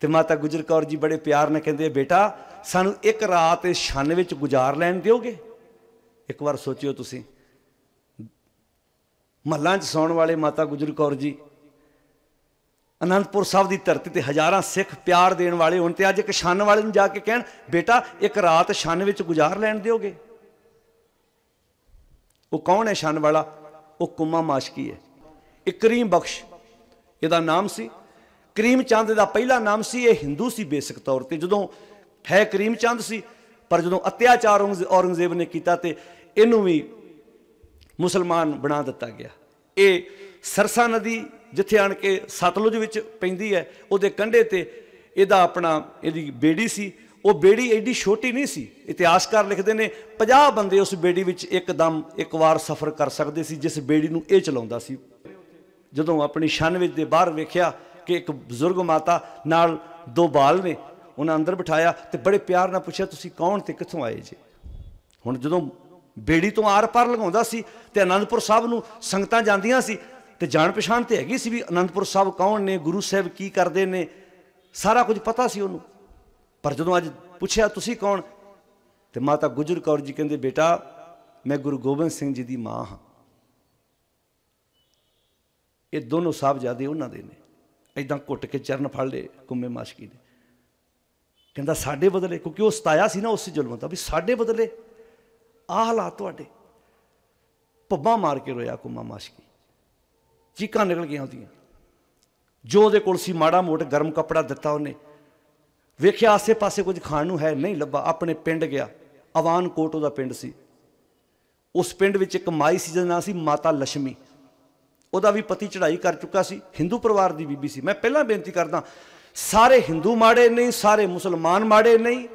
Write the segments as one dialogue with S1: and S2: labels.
S1: ਤੇ ਮਾਤਾ ਗੁਜਰ ਕੌਰ ਜੀ ਬੜੇ ਪਿਆਰ ਨਾਲ ਕਹਿੰਦੇ ਬੇਟਾ ਸਾਨੂੰ ਇੱਕ ਰਾਤ ਇਸ ਛੰਨ ਵਿੱਚ ਗੁਜ਼ਾਰ ਲੈਣ ਦਿਓਗੇ ਇੱਕ ਵਾਰ ਸੋਚਿਓ ਤੁਸੀਂ ਮਹੱਲਾਂ 'ਚ ਸੌਣ ਵਾਲੇ ਮਾਤਾ ਗੁਜਰ ਕੌਰ ਜੀ ਅਨੰਦਪੁਰ ਸਾਹਿਬ ਦੀ ਧਰਤੀ ਤੇ ਹਜ਼ਾਰਾਂ ਸਿੱਖ ਪਿਆਰ ਦੇਣ ਵਾਲੇ ਹੁਣ ਤੇ ਅੱਜ ਇੱਕ ਛੰਨ ਵਾਲੇ ਨੂੰ ਜਾ ਕੇ ਕਹਿਣ ਬੇਟਾ ਇੱਕ ਰਾਤ ਛੰਨ ਵਿੱਚ ਗੁਜ਼ਾਰ ਲੈਣ ਦਿਓਗੇ ਉਹ ਕੌਣ ਹੈ ਛੰਨ ਵਾਲਾ ਉਹ ਕੁੰਮਾ ਮਾਸ਼ਕੀ ਹੈ ਇਕਰੀਮ ਬਖਸ਼ ਇਹਦਾ ਨਾਮ ਸੀ ਕਰੀਮ ਚੰਦ ਦਾ ਪਹਿਲਾ ਨਾਮ ਸੀ ਇਹ ਹਿੰਦੂ ਸੀ ਬੇਸਿਕ ਤੌਰ ਤੇ ਜਦੋਂ ਹੈ ਕਰੀਮ ਚੰਦ ਸੀ ਪਰ ਜਦੋਂ ਅਤਿਆਚਾਰ ਔਰੰਗਜ਼ੇਬ ਨੇ ਕੀਤਾ ਤੇ ਇਹਨੂੰ ਵੀ ਮੁਸਲਮਾਨ ਬਣਾ ਦਿੱਤਾ ਗਿਆ ਇਹ ਸਰਸਾ ਨਦੀ ਜਿੱਥੇ ਆਣ ਕੇ ਸਤਲੁਜ ਵਿੱਚ ਪੈਂਦੀ ਹੈ ਉਹਦੇ ਕੰਢੇ ਤੇ ਇਹਦਾ ਆਪਣਾ ਇਹਦੀ ਬੇੜੀ ਸੀ ਉਹ ਬੇੜੀ ਐਡੀ ਛੋਟੀ ਨਹੀਂ ਸੀ ਇਤਿਹਾਸਕਾਰ ਲਿਖਦੇ ਨੇ 50 ਬੰਦੇ ਉਸ ਬੇੜੀ ਵਿੱਚ ਇੱਕਦਮ ਇੱਕ ਵਾਰ ਸਫ਼ਰ ਕਰ ਸਕਦੇ ਸੀ ਜਿਸ ਬੇੜੀ ਨੂੰ ਇਹ ਚਲਾਉਂਦਾ ਸੀ ਜਦੋਂ ਆਪਣੀ ਛਣ ਵਿੱਚ ਦੇ ਬਾਹਰ ਵੇਖਿਆ ਕਿ ਇੱਕ ਬਜ਼ੁਰਗ ਮਾਤਾ ਨਾਲ ਦੋ ਬਾਲ ਨੇ ਉਹਨਾਂ ਅੰਦਰ ਬਿਠਾਇਆ ਤੇ ਬੜੇ ਪਿਆਰ ਨਾਲ ਪੁੱਛਿਆ ਤੁਸੀਂ ਕੌਣ ਤੇ ਕਿੱਥੋਂ ਆਏ ਜੀ ਹੁਣ ਜਦੋਂ ਬੇੜੀ ਤੋਂ ਆਰ ਪਾਰ ਲਗਾਉਂਦਾ ਸੀ ਤੇ ਅਨੰਦਪੁਰ ਸਾਹਿਬ ਨੂੰ ਸੰਗਤਾਂ ਜਾਂਦੀਆਂ ਸੀ ਤੇ ਜਾਣ ਪਛਾਣ ਤੇ ਹੈਗੀ ਸੀ ਵੀ ਅਨੰਦਪੁਰ ਸਾਹਿਬ ਕੌਣ ਨੇ ਗੁਰੂ ਸਾਹਿਬ ਕੀ ਕਰਦੇ ਨੇ ਸਾਰਾ ਕੁਝ ਪਤਾ ਸੀ ਉਹਨੂੰ ਪਰ ਜਦੋਂ ਅੱਜ ਪੁੱਛਿਆ ਤੁਸੀਂ ਕੌਣ ਤੇ ਮਾਤਾ ਗੁਜਰ ਕੌਰ ਜੀ ਕਹਿੰਦੇ ਬੇਟਾ ਮੈਂ ਗੁਰੂ ਗੋਬਿੰਦ ਸਿੰਘ ਜੀ ਦੀ ਮਾਂ ਹਾਂ ਇਹ ਦੋਨੋਂ ਸਾਹਿਬਜ਼ਾਦੇ ਉਹਨਾਂ ਦੇ ਨੇ ਐਦਾਂ ਘੁੱਟ ਕੇ ਚਰਨ ਫੜ ਲੇ ਕੁੰਮੇ ਮਾਸ਼ਕੀ ਦੇ ਕਹਿੰਦਾ ਸਾਡੇ ਬਦਲੇ ਕਿਉਂਕਿ ਉਹ ਸਤਾਇਆ ਸੀ ਨਾ ਉਸ ਜ਼ੁਲਮ ਦਾ ਵੀ ਸਾਡੇ ਬਦਲੇ ਆਹ ਹਾਲਾਤ ਤੁਹਾਡੇ ਪੱਬਾਂ ਮਾਰ ਕੇ ਰੋਇਆ ਕੁੰਮਾ ਮਾਸ਼ਕੀ ਚੀਕਾਂ ਨਿਕਲ ਗਈਆਂ ਉਹਦੀਆਂ ਜੋ ਉਹਦੇ ਕੋਲ ਸੀ ਮਾੜਾ ਮੋਟ ਗਰਮ ਕੱਪੜਾ ਦਿੱਤਾ ਉਹਨੇ ਵੇਖਿਆ ਆਸੇ-ਪਾਸੇ ਕੁਝ ਖਾਣ ਨੂੰ ਹੈ ਨਹੀਂ ਲੱਭਾ ਆਪਣੇ ਪਿੰਡ ਗਿਆ ਅਵਾਨ ਕੋਟ ਉਹਦਾ ਪਿੰਡ ਸੀ ਉਸ ਪਿੰਡ ਵਿੱਚ ਇੱਕ ਮਾਈ ਸੀ ਜਿਹਦਾ ਨਾਮ ਸੀ ਮਾਤਾ ਲక్ష్ਮੀ ਉਹਦਾ ਵੀ ਪਤੀ ਚੜ੍ਹਾਈ ਕਰ ਚੁੱਕਾ ਸੀ ਹਿੰਦੂ ਪਰਿਵਾਰ ਦੀ ਬੀਬੀ ਸੀ ਮੈਂ ਪਹਿਲਾਂ ਬੇਨਤੀ ਕਰਦਾ ਸਾਰੇ ਹਿੰਦੂ ਮਾੜੇ ਨਹੀਂ ਸਾਰੇ ਮੁਸਲਮਾਨ ਮਾੜੇ ਨਹੀਂ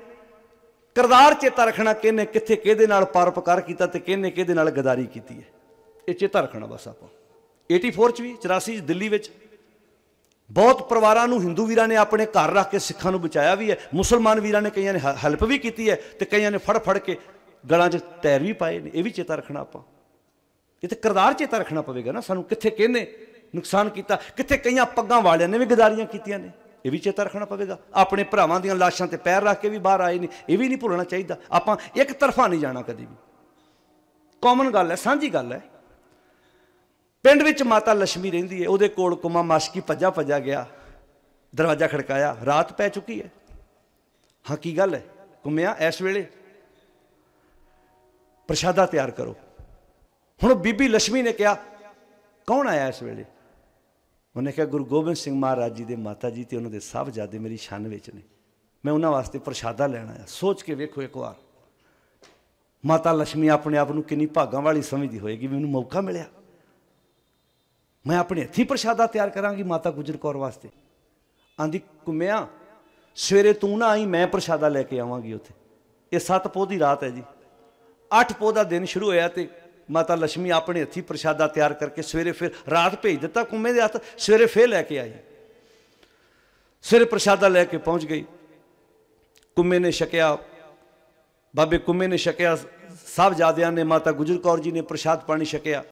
S1: ਕਰਦਾਰ ਚੇਤਾ ਰੱਖਣਾ ਕਿਹਨੇ ਕਿੱਥੇ ਕਿਹਦੇ ਨਾਲ ਪਰਪਕਾਰ ਕੀਤਾ ਤੇ ਕਿਹਨੇ ਕਿਹਦੇ ਨਾਲ ਗਦਾਰੀ ਕੀਤੀ ਹੈ ਇਹ ਚੇਤਾ ਰੱਖਣਾ ਬਸ ਆਪਾਂ 84 ਚ ਵੀ 84 ਚ ਦਿੱਲੀ ਵਿੱਚ ਬਹੁਤ ਪਰਿਵਾਰਾਂ ਨੂੰ ਹਿੰਦੂ ਵੀਰਾਂ ਨੇ ਆਪਣੇ ਘਰ ਰੱਖ ਕੇ ਸਿੱਖਾਂ ਨੂੰ ਬਚਾਇਆ ਵੀ ਹੈ ਮੁਸਲਮਾਨ ਵੀਰਾਂ ਨੇ ਕਈਆਂ ਨੇ ਹੈਲਪ ਵੀ ਕੀਤੀ ਹੈ ਤੇ ਕਈਆਂ ਨੇ ਫੜ ਫੜ ਕੇ ਗਲਾਂ 'ਚ ਤੈਰ ਵੀ ਪਾਏ ਨੇ ਇਹ ਵੀ ਚੇਤਾ ਰੱਖਣਾ ਆਪਾਂ ਇਹ ਤੇ ਕਰਦਾਰ ਚੇਤਾ ਰੱਖਣਾ ਪਵੇਗਾ ਨਾ ਸਾਨੂੰ ਕਿੱਥੇ ਕਹਿੰਦੇ ਨੁਕਸਾਨ ਕੀਤਾ ਕਿੱਥੇ ਕਈਆਂ ਪੱਗਾਂ ਵਾਲਿਆਂ ਨੇ ਵੀ ਗਦਾਰੀਆਂ ਕੀਤੀਆਂ ਨੇ ਇਹ ਵੀ ਚੇਤਾ ਰੱਖਣਾ ਪਵੇਗਾ ਆਪਣੇ ਭਰਾਵਾਂ ਦੀਆਂ ਲਾਸ਼ਾਂ ਤੇ ਪੈਰ ਰੱਖ ਕੇ ਵੀ ਬਾਹਰ ਆਏ ਨੇ ਇਹ ਵੀ ਨਹੀਂ ਭੁੱਲਣਾ ਚਾਹੀਦਾ ਆਪਾਂ ਇੱਕ ਤਰਫਾ ਨਹੀਂ ਜਾਣਾ ਕਦੀ ਵੀ ਕਾਮਨ ਗੱਲ ਹੈ ਸਾਂਝੀ ਗੱਲ ਹੈ ਪਿੰਡ ਵਿੱਚ ਮਾਤਾ ਲక్ష్ਮੀ ਰਹਿੰਦੀ ਹੈ ਉਹਦੇ ਕੋਲ ਕੁਮਾ ਮਾਸ਼ਕੀ ਭੱਜਾ ਭੱਜਾ ਗਿਆ ਦਰਵਾਜ਼ਾ ਖੜਕਾਇਆ ਰਾਤ ਪੈ ਚੁੱਕੀ ਹੈ ਹਾਂ ਕੀ ਗੱਲ ਹੈ ਕੁਮਿਆ ਇਸ ਵੇਲੇ ਪ੍ਰਸ਼ਾਦਾ ਤਿਆਰ ਕਰੋ ਹੁਣ ਬੀਬੀ ਲక్ష్ਮੀ ਨੇ ਕਿਹਾ ਕੌਣ ਆਇਆ ਇਸ ਵੇਲੇ ਉਹਨੇ ਕਿਹਾ ਗੁਰੂ ਗੋਬਿੰਦ ਸਿੰਘ ਮਹਾਰਾਜ ਜੀ ਦੇ ਮਾਤਾ ਜੀ ਤੇ ਉਹਨਾਂ ਦੇ ਸਭ ਜਾਦੇ ਮੇਰੀ ਛਾਨ ਵਿੱਚ ਨੇ ਮੈਂ ਉਹਨਾਂ ਵਾਸਤੇ ਪ੍ਰਸ਼ਾਦਾ ਲੈਣ ਆਇਆ ਸੋਚ ਕੇ ਵੇਖੋ ਇੱਕ ਵਾਰ ਮਾਤਾ ਲక్ష్ਮੀ ਆਪਣੇ ਆਪ ਨੂੰ ਕਿੰਨੀ ਭਾਗਾਂ ਵਾਲੀ ਸਮਝਦੀ ਹੋਏਗੀ ਮੈਨੂੰ ਮੌਕਾ ਮਿਲਿਆ ਮੈਂ ਆਪਣੇ ਹੱਥੀ ਪ੍ਰਸ਼ਾਦਾ ਤਿਆਰ ਕਰਾਂਗੀ ਮਾਤਾ ਗੁਜਰ ਕੌਰ ਵਾਸਤੇ ਆਂਦੀ ਕੁਮਿਆ ਸਵੇਰੇ ਤੂੰ ਨਾ ਆਈ ਮੈਂ ਪ੍ਰਸ਼ਾਦਾ ਲੈ ਕੇ ਆਵਾਂਗੀ ਉੱਥੇ ਇਹ ਸੱਤ ਪੋਹ ਦੀ ਰਾਤ ਹੈ ਜੀ ਅੱਠ ਪੋਹ ਦਾ ਦਿਨ ਸ਼ੁਰੂ ਹੋਇਆ ਤੇ ਮਾਤਾ ਲక్ష్ਮੀ ਆਪਣੇ ਹੱਥੀ ਪ੍ਰਸ਼ਾਦਾ ਤਿਆਰ ਕਰਕੇ ਸਵੇਰੇ ਫਿਰ ਰਾਤ ਭੇਜ ਦਿੱਤਾ ਕੁੰਮੇ ਦੇ ਹੱਥ ਸਵੇਰੇ ਫੇਰ ਲੈ ਕੇ ਆਈ ਸਵੇਰੇ ਪ੍ਰਸ਼ਾਦਾ ਲੈ ਕੇ ਪਹੁੰਚ ਗਈ ਕੁੰਮੇ ਨੇ ਛਕਿਆ ਬਾਬੇ ਕੁੰਮੇ ਨੇ ਛਕਿਆ ਜਾਦਿਆਂ ਨੇ ਮਾਤਾ ਗੁਜਰ ਕੌਰ ਜੀ ਨੇ ਪ੍ਰਸ਼ਾਦ ਪਾਣੀ ਛਕਿਆ